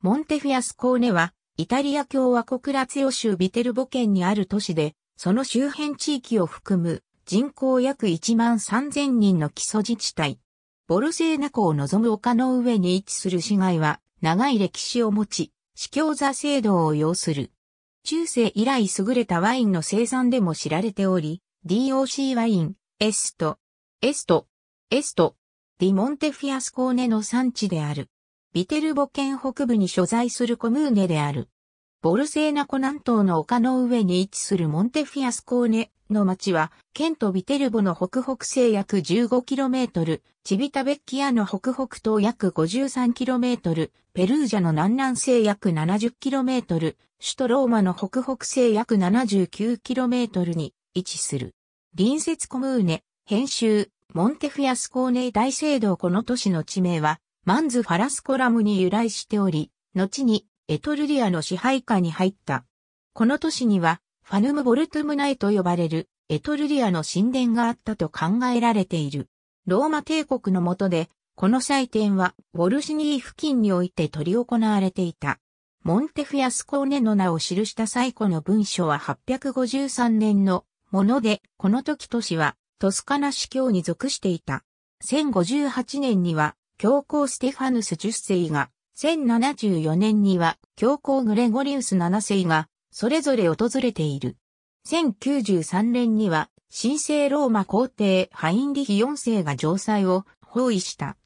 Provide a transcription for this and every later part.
モンテフィアスコーネは、イタリア共和国ラツィオ州ビテルボ県にある都市で、その周辺地域を含む人口約1万3000人の基礎自治体。ボルセーナ湖を望む丘の上に位置する市街は長い歴史を持ち、市教座制度を要する。中世以来優れたワインの生産でも知られており、DOC ワイン、エスト、エスト、エスト、ディモンテフィアスコーネの産地である。ビテルボ県北部に所在するコムーネである。ボルセーナ湖南東の丘の上に位置するモンテフィアスコーネの町は、県とビテルボの北北西約 15km、チビタベッキアの北北東約 53km、ペルージャの南南西約 70km、首都ローマの北北西約 79km に位置する。隣接コムーネ、編集、モンテフィアスコーネ大聖堂この都市の地名は、マンズ・ファラスコラムに由来しており、後にエトルリアの支配下に入った。この都市には、ファヌム・ボルトゥムナイと呼ばれるエトルリアの神殿があったと考えられている。ローマ帝国の下で、この祭典は、ウォルシニー付近において執り行われていた。モンテフィアスコーネの名を記した最古の文書は853年のもので、この時都市はトスカナ司教に属していた。1058年には教皇ステファヌス10世が、1074年には教皇グレゴリウス7世が、それぞれ訪れている。1093年には、神聖ローマ皇帝ハインリヒ4世が城塞を包囲した。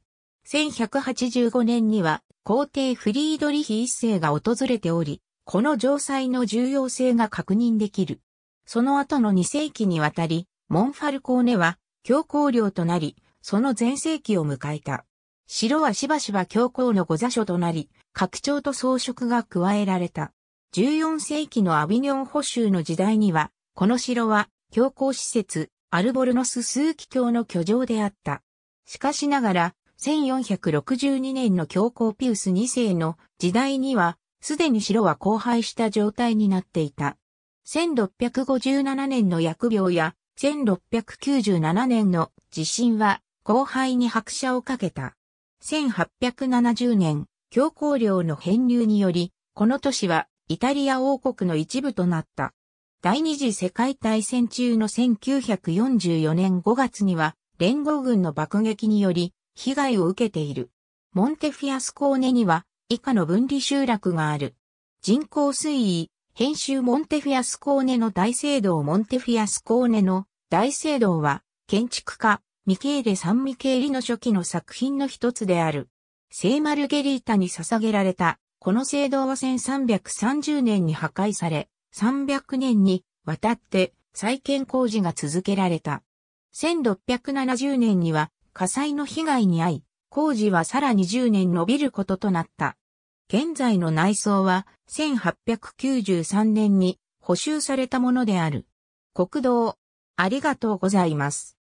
1185年には、皇帝フリードリヒ1世が訪れており、この城塞の重要性が確認できる。その後の2世紀にわたり、モンファルコーネは教皇領となり、その前世紀を迎えた。城はしばしば教皇の御座所となり、拡張と装飾が加えられた。14世紀のアビニョン保守の時代には、この城は教皇施設、アルボルノス数奇教の居城であった。しかしながら、1462年の教皇ピウス2世の時代には、すでに城は荒廃した状態になっていた。1657年の疫病や1697年の地震は荒廃に拍車をかけた。1870年、教皇領の編入により、この都市はイタリア王国の一部となった。第二次世界大戦中の1944年5月には、連合軍の爆撃により、被害を受けている。モンテフィアスコーネには、以下の分離集落がある。人口推移、編集モンテフィアスコーネの大聖堂モンテフィアスコーネの大聖堂は、建築家、ミケーレ・サン・ミケーリの初期の作品の一つである。聖マルゲリータに捧げられた、この聖堂は1330年に破壊され、300年にわたって再建工事が続けられた。1670年には火災の被害に遭い、工事はさらに10年延びることとなった。現在の内装は1893年に補修されたものである。国道、ありがとうございます。